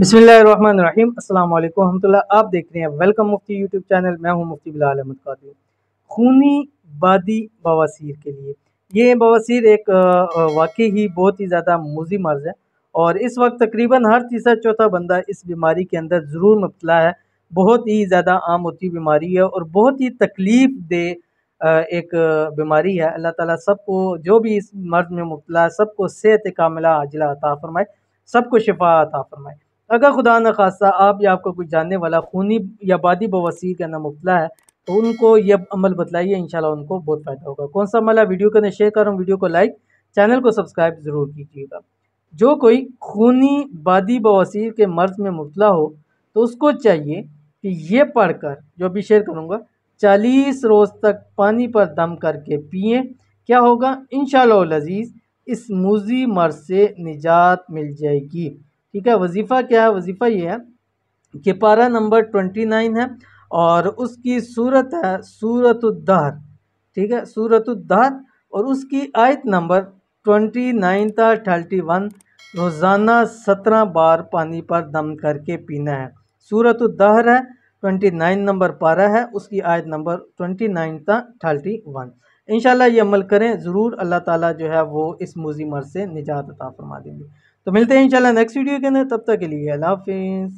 बिसमीम अल्लाम आप देख रहे हैं वेलकम मुफ्ती यूट्यूब चैनल मैं हूं मुफ्ती बिलाल अहमद कादरी खूनी बादी बवासीर के लिए ये बवासीर एक वाकई ही बहुत ही ज़्यादा मोजी मर्ज़ है और इस वक्त तकरीबन हर तीसरा चौथा बंदा इस बीमारी के अंदर ज़रूर मुबला है बहुत ही ज़्यादा आम होती बीमारी है और बहुत ही तकलीफ़ दे एक बीमारी है अल्लाह ताला सबको जो भी इस मर्ज़ में मुबला है सबको सेहत कामिला आजला अता फ़रमाए सबको शिफा अता फ़रमाए अगर खुदा न खासा आप या आपका कुछ जानने वाला खूनी या बादी बवसीर का नाम मुबला है तो उनको यह अमल बतलाइए इन उनको बहुत फ़ायदा होगा कौन सा अमल है वीडियो को शेयर करूँ वीडियो को लाइक चैनल को सब्सक्राइब ज़रूर कीजिएगा जो कोई खूनी बादी बवसीर के मर्ज में मुबला हो तो उसको चाहिए कि ये पढ़कर जो अभी शेयर करूँगा चालीस रोज़ तक पानी पर दम करके पिए क्या होगा इन शजीज़ इस मूजी मर्ज से निजात मिल जाएगी ठीक है वजीफ़ा क्या है वजीफ़ा ये है कि पारा नंबर ट्वेंटी नाइन है और उसकी सूरत है सूरत उद्दार ठीक है सूरत उद्दार और उसकी आयत नंबर ट्वेंटी नाइन था थर्टी वन रोज़ाना सत्रह बार पानी पर दम करके पीना है सूरत उद्दार है ट्वेंटी नाइन नंबर पारा है उसकी आयत नंबर ट्वेंटी नाइन था थर्टी वन इन ये अमल करें ज़रूर अल्लाह ताला जो है वो इस मुजी मर से निजात अता फरमा देंगे तो मिलते हैं इंशाल्लाह नेक्स्ट वीडियो के अंदर तब तक के लिए अल्लाह हाफिज़